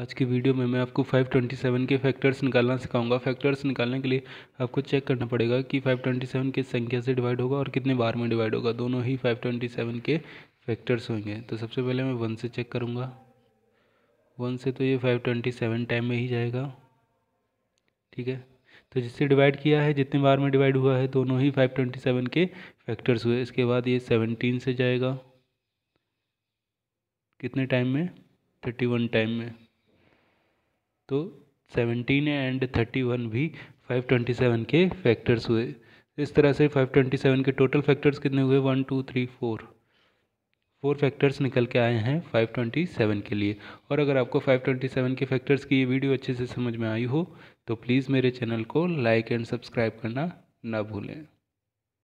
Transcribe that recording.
आज की वीडियो में मैं आपको 527 के फैक्टर्स निकालना सिखाऊंगा फैक्टर्स निकालने के लिए आपको चेक करना पड़ेगा कि 527 किस संख्या से डिवाइड होगा और कितने बार में डिवाइड होगा दोनों ही 527 के फैक्टर्स होंगे तो सबसे पहले मैं वन से चेक करूँगा वन से तो ये 527 टाइम में ही जाएगा ठीक है तो जिससे डिवाइड किया है जितने बार में डिवाइड हुआ है दोनों ही फाइव के फैक्टर्स हुए इसके बाद ये सेवनटीन से जाएगा कितने टाइम में थर्टी टाइम में तो सेवनटीन एंड थर्टी वन भी फाइव ट्वेंटी सेवन के फैक्टर्स हुए इस तरह से फाइव ट्वेंटी सेवन के टोटल फैक्टर्स कितने हुए one two three four four factors निकल के आए हैं 527 के लिए और अगर आपको 527 के फैक्टर्स की ये वीडियो अच्छे से समझ में आई हो तो प्लीज़ मेरे चैनल को लाइक एंड सब्सक्राइब करना ना भूलें